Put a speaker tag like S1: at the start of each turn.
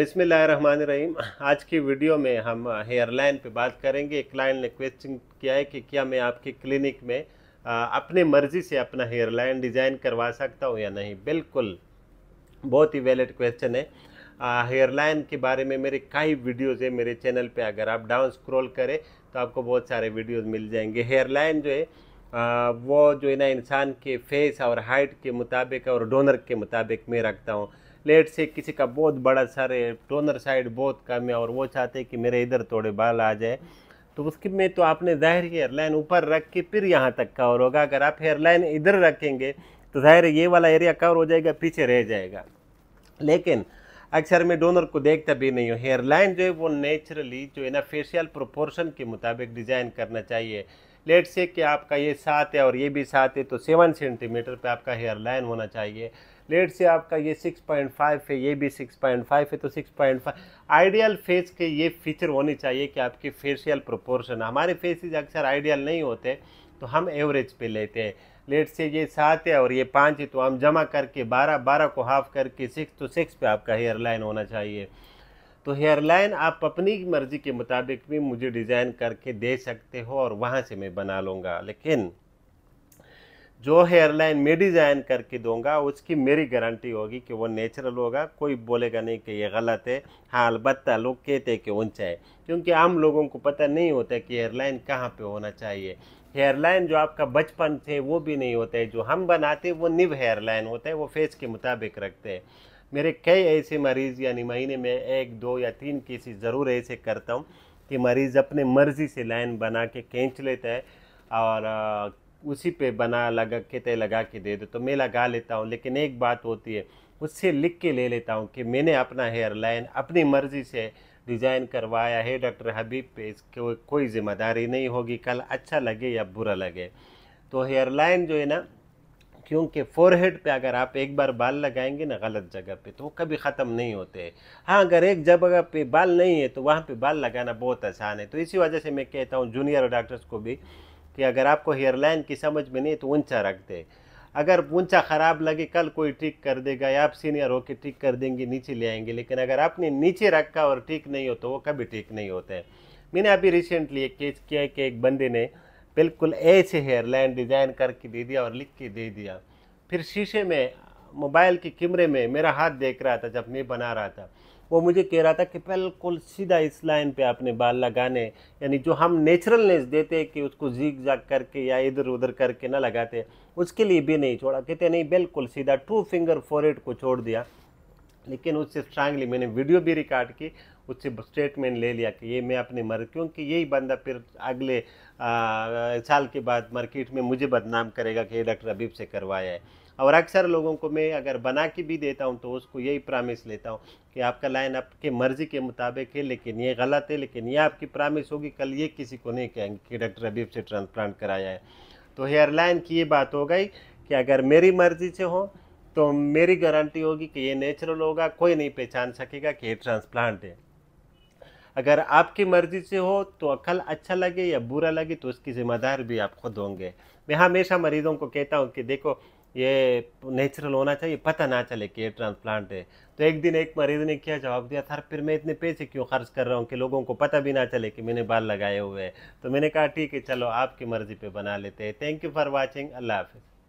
S1: रहीम आज की वीडियो में हम हेयरलाइन पे बात करेंगे एक क्लाइंट ने क्वेश्चन किया है कि क्या मैं आपके क्लिनिक में अपनी अपने मर्ज़ी से अपना हेयरलाइन डिज़ाइन करवा सकता हूँ या नहीं बिल्कुल बहुत ही वैलिड क्वेश्चन है हेयरलाइन के बारे में मेरे कई वीडियोज़ है मेरे चैनल पे अगर आप डाउन स्क्रॉल करें तो आपको बहुत सारे वीडियोज़ मिल जाएंगे हेयरलाइन जो है आ, वो जो है ना इंसान के फेस और हाइट के मुताबिक और डोनर के मुताबिक मैं रखता हूँ लेट से किसी का बहुत बड़ा सर है टोनर साइड बहुत कम है और वो चाहते हैं कि मेरे इधर थोड़े बाल आ जाए तो उसके में तो आपने ज़ाहिर हेयर हेयरलाइन ऊपर रख के फिर यहाँ तक कवर होगा अगर आप हेयरलाइन इधर रखेंगे तो ज़ाहिर ये वाला एरिया कवर हो जाएगा पीछे रह जाएगा लेकिन अक्सर मैं डोनर को देखता भी नहीं हूँ हेयरलाइन जो है वो नेचुरली जो है ना फेशियल प्रोपोर्शन के मुताबिक डिज़ाइन करना चाहिए लेट से कि आपका ये सात है और ये भी सात है तो सेवन सेंटीमीटर पे आपका हेयरलाइन होना चाहिए लेट से आपका ये 6.5 है ये भी 6.5 है तो 6.5 आइडियल फेस के ये फीचर होने चाहिए कि आपके फेशियल प्रोपोर्शन हमारे फेसिस अक्सर आइडियल नहीं होते तो हम एवरेज पे लेते हैं लेट से ये सात है और ये पाँच है तो हम जमा करके बारह बारह को हाफ करके सिक्स तो सिक्स पे आपका हेयर लाइन होना चाहिए तो हेयर लाइन आप अपनी मर्ज़ी के मुताबिक भी मुझे डिज़ाइन करके दे सकते हो और वहाँ से मैं बना लूँगा लेकिन जो हेयर लाइन मैं डिज़ाइन करके दूंगा उसकी मेरी गारंटी होगी कि वो नेचुरल होगा कोई बोलेगा नहीं कि ये गलत है हाँ अलबत् लोग कहते हैं कि ऊंचा है क्योंकि आम लोगों को पता नहीं होता कि हेयर लाइन कहाँ पर होना चाहिए हेयर लाइन जो आपका बचपन थे वो भी नहीं होता है जो हम बनाते वो निव हेयर लाइन होता है वो फेस के मुताबिक रखते हैं मेरे कई ऐसे मरीज़ यानी महीने में एक दो या तीन केसेस ज़रूर ऐसे करता हूँ कि मरीज़ अपने मर्ज़ी से लाइन बना के खींच लेता है और उसी पे बना लगा के लगा के दे दो तो मैं लगा लेता हूँ लेकिन एक बात होती है उससे लिख के ले लेता हूँ कि मैंने अपना हेयर लाइन अपनी मर्ज़ी से डिज़ाइन करवाया है डॉक्टर हबीब पे इसको कोई जिम्मेदारी नहीं होगी कल अच्छा लगे या बुरा लगे तो हेयर लाइन जो है ना क्योंकि फोरहेड पे अगर आप एक बार बाल लगाएंगे ना गलत जगह पे तो वो कभी ख़त्म नहीं होते हैं हाँ अगर एक जगह पे बाल नहीं है तो वहाँ पे बाल लगाना बहुत आसान है तो इसी वजह से मैं कहता हूँ जूनियर डॉक्टर्स को भी कि अगर आपको हेयरलाइन की समझ में नहीं तो ऊंचा रख दे अगर ऊंचा ख़राब लगे कल कोई ठीक कर देगा या आप सीनियर होकर ठीक कर देंगे नीचे ले आएंगे लेकिन अगर आपने नीचे रखा और ठीक नहीं हो तो वो कभी ठीक नहीं होते हैं मैंने अभी रिसेंटली एक केस किया कि एक बंदे ने बिल्कुल ऐसे हेयरलाइन डिज़ाइन करके दे दिया और लिख के दे दिया फिर शीशे में मोबाइल के कैमरे में मेरा हाथ देख रहा था जब मैं बना रहा था वो मुझे कह रहा था कि बिल्कुल सीधा इस लाइन पे आपने बाल लगाने यानी जो हम नेचुरलनेस देते कि उसको जीक जाग करके या इधर उधर करके ना लगाते उसके लिए भी नहीं छोड़ा कहते नहीं बिल्कुल सीधा टू फिंगर फोर को छोड़ दिया लेकिन उससे स्ट्रांगली मैंने वीडियो भी रिकॉर्ड की उससे स्टेटमेंट ले लिया कि ये मैं अपने मर क्योंकि यही बंदा फिर अगले आ, साल के बाद मार्केट में मुझे बदनाम करेगा कि ये डॉक्टर अबीब से करवाया है और अक्सर लोगों को मैं अगर बना के भी देता हूँ तो उसको यही प्रामिस लेता हूँ कि आपका लाइन आपके मर्ज़ी के मुताबिक है लेकिन ये गलत है लेकिन ये आपकी प्रामिस होगी कल ये किसी को नहीं कहेंगे कि डॉक्टर अबीब से ट्रांसप्लांट कराया है तो हेयरलाइन की ये बात हो गई कि अगर मेरी मर्ज़ी से हो तो मेरी गारंटी होगी कि ये नेचुरल होगा कोई नहीं पहचान सकेगा कि ये ट्रांसप्लांट है अगर आपकी मर्ज़ी से हो तो अकल अच्छा लगे या बुरा लगे तो उसकी ज़िम्मेदार भी आप खुद होंगे मैं हमेशा मरीज़ों को कहता हूँ कि देखो ये नेचुरल होना चाहिए पता ना चले कि ये ट्रांसप्लांट है तो एक दिन एक मरीज़ ने क्या जवाब दिया था फिर मैं इतने पैसे क्यों खर्च कर रहा हूँ कि लोगों को पता भी ना चले कि मैंने बाल लगाए हुए हैं तो मैंने कहा ठीक है चलो आपकी मर्ज़ी पे बना लेते हैं थैंक यू फॉर वॉचिंग अल्लाह हाफिज़